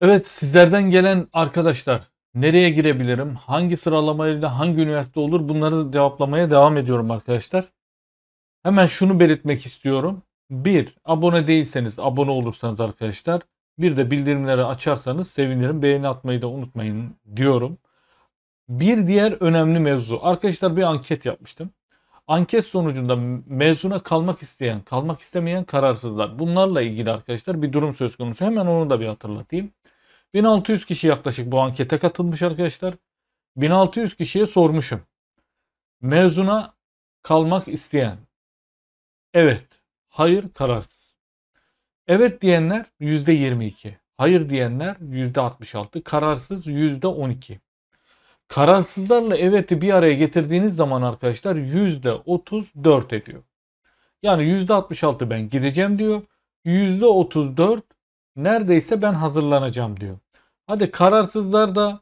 Evet sizlerden gelen arkadaşlar nereye girebilirim? Hangi sıralamayla hangi üniversite olur? Bunları cevaplamaya devam ediyorum arkadaşlar. Hemen şunu belirtmek istiyorum. Bir Abone değilseniz abone olursanız arkadaşlar. Bir de bildirimleri açarsanız sevinirim. Beğeni atmayı da unutmayın diyorum. Bir diğer önemli mevzu. Arkadaşlar bir anket yapmıştım. Anket sonucunda mezuna kalmak isteyen, kalmak istemeyen kararsızlar. Bunlarla ilgili arkadaşlar bir durum söz konusu. Hemen onu da bir hatırlatayım. 1600 kişi yaklaşık bu ankete katılmış arkadaşlar. 1600 kişiye sormuşum. Mezuna kalmak isteyen. Evet, hayır kararsız. Evet diyenler %22. Hayır diyenler %66. Kararsız %12. Kararsızlarla evet'i bir araya getirdiğiniz zaman arkadaşlar %34 ediyor. Yani %66 ben gideceğim diyor. %34 neredeyse ben hazırlanacağım diyor. Hadi kararsızlar da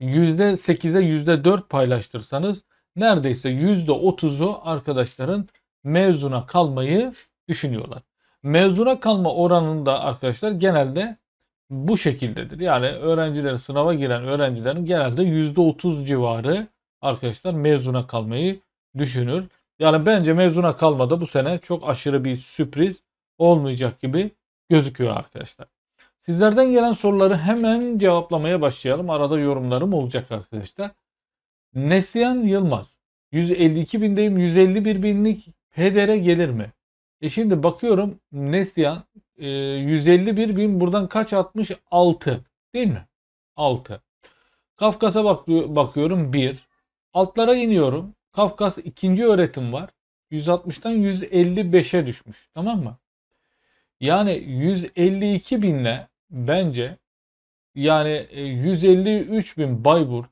%8'e %4 paylaştırsanız neredeyse %30'u arkadaşların mezuna kalmayı düşünüyorlar. Mezuna kalma oranında arkadaşlar genelde bu şekildedir. Yani öğrencilerin sınava giren öğrencilerin genelde %30 civarı arkadaşlar mezuna kalmayı düşünür. Yani bence mezuna kalmada bu sene çok aşırı bir sürpriz olmayacak gibi gözüküyor arkadaşlar. Sizlerden gelen soruları hemen cevaplamaya başlayalım. Arada yorumlarım olacak arkadaşlar. Neslihan Yılmaz. 152 bindeyim. 151 binlik PDR'e gelir mi? E şimdi bakıyorum Neslihan 151 e, bin buradan kaç atmış? 6 değil mi? 6. Kafkas'a bakıyorum 1. Altlara iniyorum. Kafkas ikinci öğretim var. 160'tan 155'e düşmüş. Tamam mı? Yani 152 binle bence yani 153 e, bin Bayburt,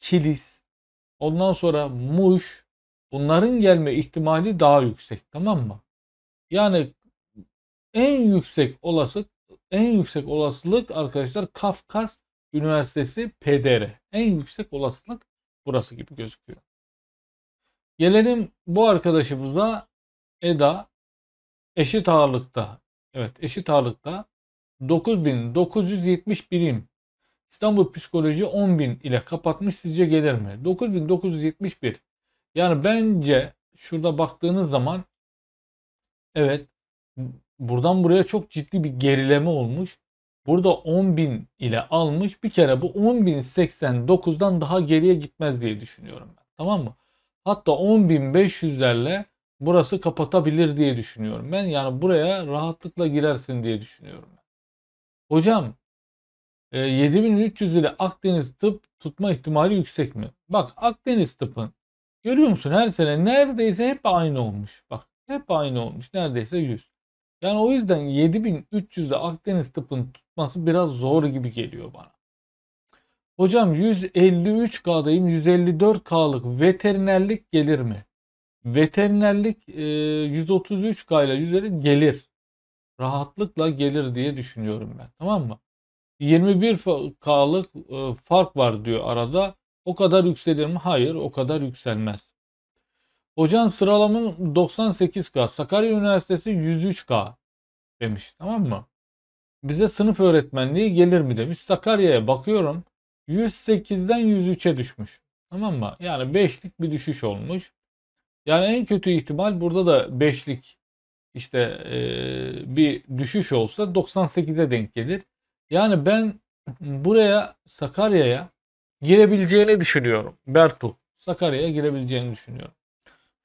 Kilis, ondan sonra Muş bunların gelme ihtimali daha yüksek tamam mı? Yani en yüksek olasılık en yüksek olasılık arkadaşlar Kafkas Üniversitesi PDR. En yüksek olasılık burası gibi gözüküyor. Gelelim bu arkadaşımıza Eda eşit ağırlıkta. Evet eşit ağırlıkta 9970 birim İstanbul Psikoloji 10.000 ile kapatmış sizce gelir mi? 9971 yani bence şurada baktığınız zaman evet buradan buraya çok ciddi bir gerileme olmuş. Burada 10.000 ile almış. Bir kere bu 10.089'dan daha geriye gitmez diye düşünüyorum ben. Tamam mı? Hatta 10.500'lerle burası kapatabilir diye düşünüyorum ben. Yani buraya rahatlıkla girersin diye düşünüyorum ben. Hocam 7300 e, ile Akdeniz tıp tutma ihtimali yüksek mi? Bak Akdeniz tıpın görüyor musun her sene neredeyse hep aynı olmuş. Bak hep aynı olmuş neredeyse 100. Yani o yüzden 7300 ile Akdeniz tıpın tutması biraz zor gibi geliyor bana. Hocam 153K'dayım 154K'lık veterinerlik gelir mi? Veterinerlik e, 133K ile 100 gelir rahatlıkla gelir diye düşünüyorum ben. Tamam mı? 21K'lık e, fark var diyor arada. O kadar yükselir mi? Hayır o kadar yükselmez. Hocam sıralamın 98K. Sakarya Üniversitesi 103K demiş. Tamam mı? Bize sınıf öğretmenliği gelir mi demiş. Sakarya'ya bakıyorum. 108'den 103'e düşmüş. Tamam mı? Yani 5'lik bir düşüş olmuş. Yani en kötü ihtimal burada da 5'lik işte e, bir düşüş olsa 98'e denk gelir. Yani ben buraya Sakarya'ya girebileceğini düşünüyorum. Bertu Sakarya'ya girebileceğini düşünüyorum.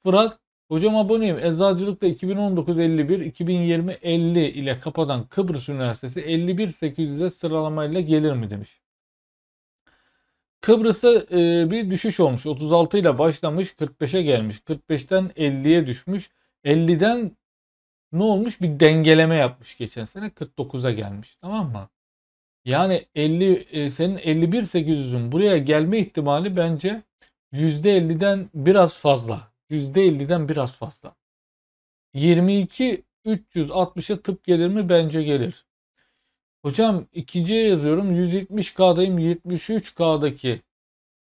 Fırat Hocam aboneyim. Eczacılıkta 2019-51, 2020-50 ile kapatan Kıbrıs Üniversitesi 51-800'e sıralamayla gelir mi demiş. Kıbrıs'ta e, bir düşüş olmuş. 36 ile başlamış 45'e gelmiş. 45'ten 50'ye düşmüş. 50'den ne olmuş? Bir dengeleme yapmış geçen sene 49'a gelmiş tamam mı? Yani 50 e, senin 51800'ün buraya gelme ihtimali bence %50'den biraz fazla. %50'den biraz fazla. 22 360'a tıp gelir mi? Bence gelir. Hocam ikinciye yazıyorum. 170K'dayım. 73K'daki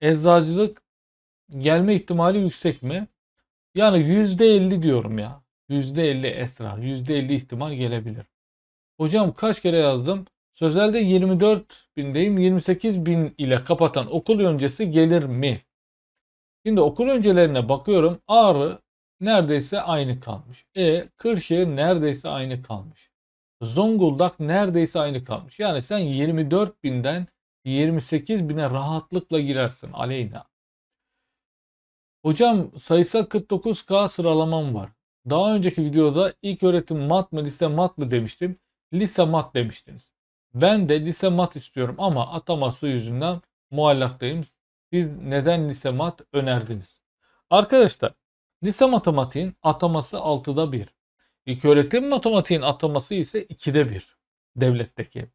eczacılık gelme ihtimali yüksek mi? Yani %50 diyorum ya. %50 esra, %50 ihtimal gelebilir. Hocam kaç kere yazdım? Sözelde 24 bindeyim. 28 bin ile kapatan okul öncesi gelir mi? Şimdi okul öncelerine bakıyorum. Ağrı neredeyse aynı kalmış. E Kırşehir neredeyse aynı kalmış. Zonguldak neredeyse aynı kalmış. Yani sen 24 binden 28 bine rahatlıkla girersin aleyna. Hocam sayısal 49K sıralamam var. Daha önceki videoda ilk öğretim mat mı lise mat mı demiştim. Lise mat demiştiniz. Ben de lise mat istiyorum ama ataması yüzünden muallaktayım. Siz neden lise mat önerdiniz? Arkadaşlar lise matematiğin ataması 6'da 1. İlk öğretim matematiğin ataması ise 2'de 1 devletteki.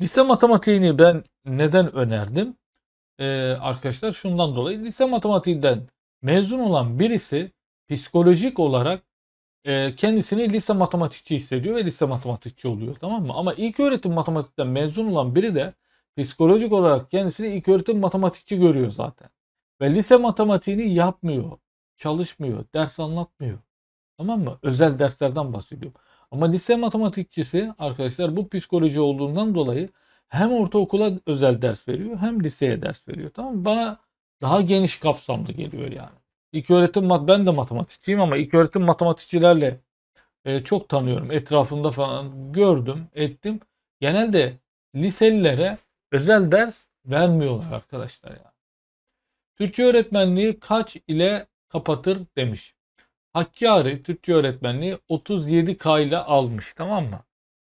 Lise matematiğini ben neden önerdim? Ee, arkadaşlar şundan dolayı lise matematiğinden mezun olan birisi psikolojik olarak e, kendisini lise matematikçi hissediyor ve lise matematikçi oluyor tamam mı? Ama ilk öğretim matematikten mezun olan biri de psikolojik olarak kendisini ilk öğretim matematikçi görüyor zaten. Ve lise matematiğini yapmıyor, çalışmıyor, ders anlatmıyor. Tamam mı? Özel derslerden bahsediyorum. Ama lise matematikçisi arkadaşlar bu psikoloji olduğundan dolayı hem ortaokula özel ders veriyor hem liseye ders veriyor. Tamam mı? Bana daha geniş kapsamlı geliyor yani. İlk öğretim mat ben de matematikçiyim ama ilk öğretim matematikçilerle e, çok tanıyorum. Etrafında falan gördüm, ettim. Genelde liselilere özel ders vermiyorlar arkadaşlar ya. Türkçe öğretmenliği kaç ile kapatır demiş. Hakkari Türkçe öğretmenliği 37K ile almış tamam mı?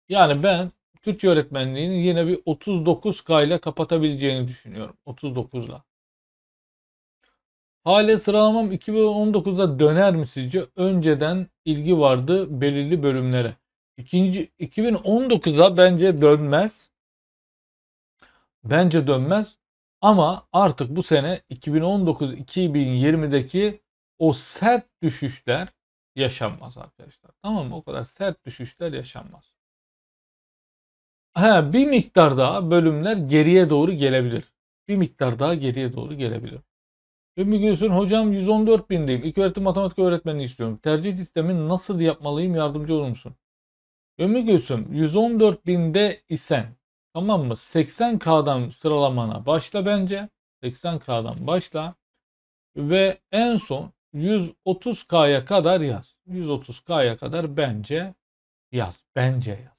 Yani ben Türkçe öğretmenliğini yine bir 39K ile kapatabileceğini düşünüyorum. 39'la. Hale sıralamam 2019'da döner mi sizce? Önceden ilgi vardı belirli bölümlere. İkinci 2019'da bence dönmez. Bence dönmez. Ama artık bu sene 2019-2020'deki o sert düşüşler yaşanmaz arkadaşlar. Tamam mı? O kadar sert düşüşler yaşanmaz. He, bir miktar daha bölümler geriye doğru gelebilir. Bir miktar daha geriye doğru gelebilir. Ümmü Gülsün hocam 114 bindeyim. İlk öğretim matematik öğretmeni istiyorum. Tercih listemi nasıl yapmalıyım yardımcı olur musun? Ömür Gülsün 114 binde isen tamam mı? 80K'dan sıralamana başla bence. 80K'dan başla. Ve en son 130K'ya kadar yaz. 130K'ya kadar bence yaz. Bence yaz.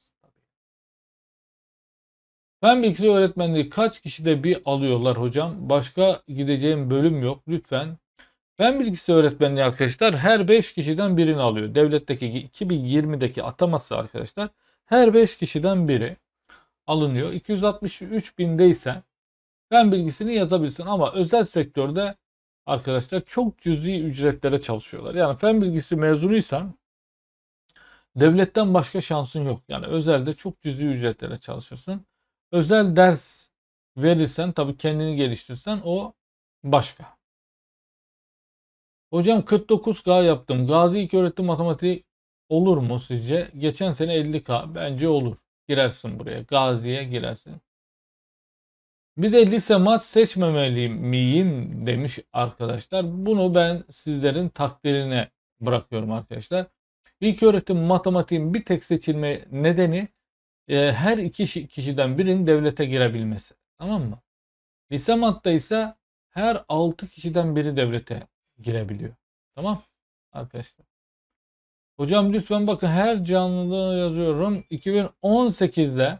Fen bilgisi e öğretmenliği kaç kişide bir alıyorlar hocam? Başka gideceğim bölüm yok. Lütfen. Fen bilgisi e öğretmenliği arkadaşlar her 5 kişiden birini alıyor. Devletteki 2020'deki ataması arkadaşlar her 5 kişiden biri alınıyor. 263 bindeysen fen bilgisini yazabilirsin ama özel sektörde arkadaşlar çok cüzi ücretlere çalışıyorlar. Yani fen bilgisi mezunuysan devletten başka şansın yok. Yani özelde çok cüzi ücretlere çalışırsın özel ders verirsen tabii kendini geliştirsen o başka. Hocam 49 K yaptım. Gazi ilk öğretim matematiği olur mu sizce? Geçen sene 50 K bence olur. Girersin buraya. Gazi'ye girersin. Bir de lise mat seçmemeli miyim demiş arkadaşlar. Bunu ben sizlerin takdirine bırakıyorum arkadaşlar. İlk öğretim matematiğin bir tek seçilme nedeni e, her iki kişiden birinin devlete girebilmesi. Tamam mı? Lise matta ise her altı kişiden biri devlete girebiliyor. Tamam arkadaşlar. Hocam lütfen bakın her canlıda yazıyorum. 2018'de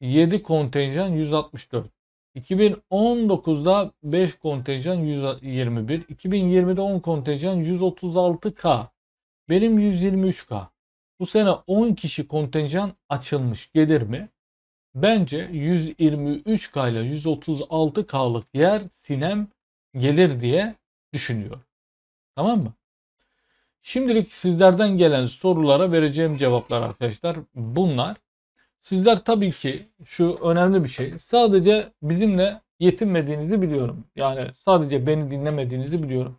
7 kontenjan 164. 2019'da 5 kontenjan 121. 2020'de 10 kontenjan 136K. Benim 123K. Bu sene 10 kişi kontenjan açılmış gelir mi? Bence 123K ile 136K'lık yer Sinem gelir diye düşünüyor. Tamam mı? Şimdilik sizlerden gelen sorulara vereceğim cevaplar arkadaşlar bunlar. Sizler tabii ki şu önemli bir şey. Sadece bizimle yetinmediğinizi biliyorum. Yani sadece beni dinlemediğinizi biliyorum.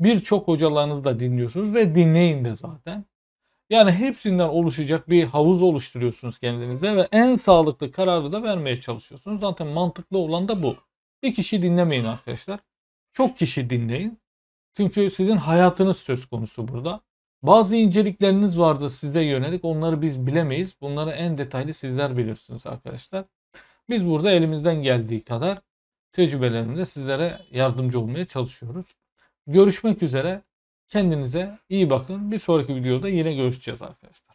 Birçok hocalarınızı da dinliyorsunuz ve dinleyin de zaten. Yani hepsinden oluşacak bir havuz oluşturuyorsunuz kendinize ve en sağlıklı kararı da vermeye çalışıyorsunuz. Zaten mantıklı olan da bu. Bir kişi dinlemeyin arkadaşlar. Çok kişi dinleyin. Çünkü sizin hayatınız söz konusu burada. Bazı incelikleriniz vardı size yönelik. Onları biz bilemeyiz. Bunları en detaylı sizler bilirsiniz arkadaşlar. Biz burada elimizden geldiği kadar tecrübelerimizle sizlere yardımcı olmaya çalışıyoruz. Görüşmek üzere. Kendinize iyi bakın. Bir sonraki videoda yine görüşeceğiz arkadaşlar.